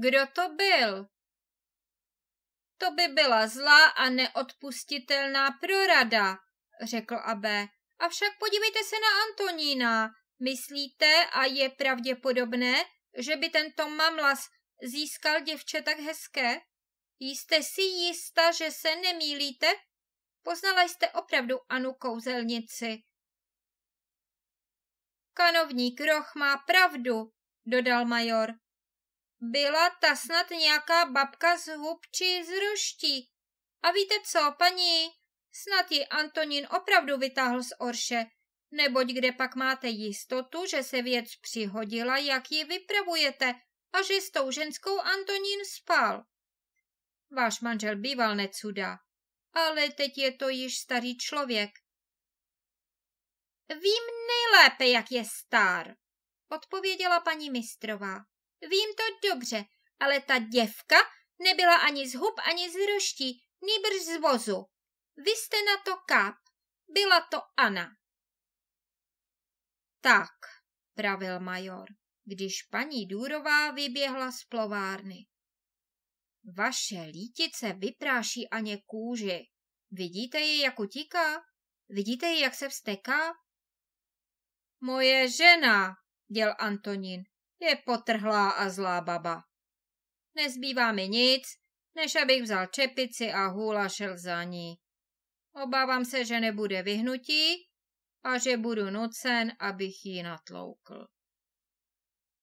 Kdo to byl? To by byla zlá a neodpustitelná prorada, řekl Abé. Avšak podívejte se na Antonína. Myslíte a je pravděpodobné, že by tento mamlas získal děvče tak hezké? Jste si jista, že se nemýlíte? Poznala jste opravdu Anu kouzelnici. Kanovník Roch má pravdu, dodal major byla ta snad nějaká babka z hub či z ruští. A víte co, paní, snad ji Antonín opravdu vytáhl z orše, neboť kde pak máte jistotu, že se věc přihodila, jak ji vypravujete a že s tou ženskou Antonín spal. Váš manžel býval necuda, ale teď je to již starý člověk. Vím nejlépe, jak je star, odpověděla paní mistrová. Vím to dobře, ale ta děvka nebyla ani z hub, ani z roští, nýbrž z vozu. Vy jste na to káp. Byla to Ana. Tak, pravil major, když paní Důrová vyběhla z plovárny. Vaše lítice vypráší Aně kůži. Vidíte ji, jak utíká? Vidíte ji, jak se vsteká? Moje žena, děl Antonín je potrhlá a zlá baba. Nezbývá mi nic, než abych vzal čepici a hůla šel za ní. Obávám se, že nebude vyhnutí a že budu nucen, abych ji natloukl.